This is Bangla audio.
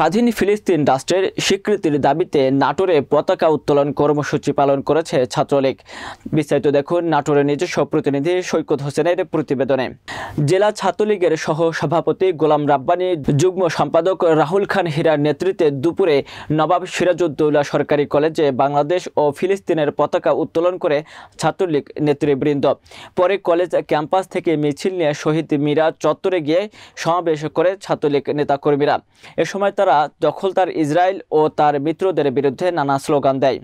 স্বাধীন ফিলিস্তিন রাষ্ট্রের স্বীকৃতির দাবিতে নাটোরে পতাকা উত্তোলন কর্মসূচি পালন করেছে ছাত্রলীগ বিস্তারিত দেখুন নাটোরের নিজস্ব প্রতিনিধি সৈকত হোসেনের প্রতিবেদনে জেলা ছাত্রলীগের সহ সভাপতি গোলাম রাব্বানি যুগ্ম সম্পাদক রাহুল খান হীরার নেতৃত্বে দুপুরে নবাব সিরাজউদ্দৌলা সরকারি কলেজে বাংলাদেশ ও ফিলিস্তিনের পতাকা উত্তোলন করে ছাত্রলীগ নেতৃবৃন্দ পরে কলেজ ক্যাম্পাস থেকে মিছিল নিয়ে শহীদ মীরা চত্বরে গিয়ে সমাবেশ করে ছাত্রলীগ নেতাকর্মীরা এ সময় তারা দ্বারা দখলদার ইসরায়েল ও তার মিত্রদের বিরুদ্ধে নানা স্লোগান দেয়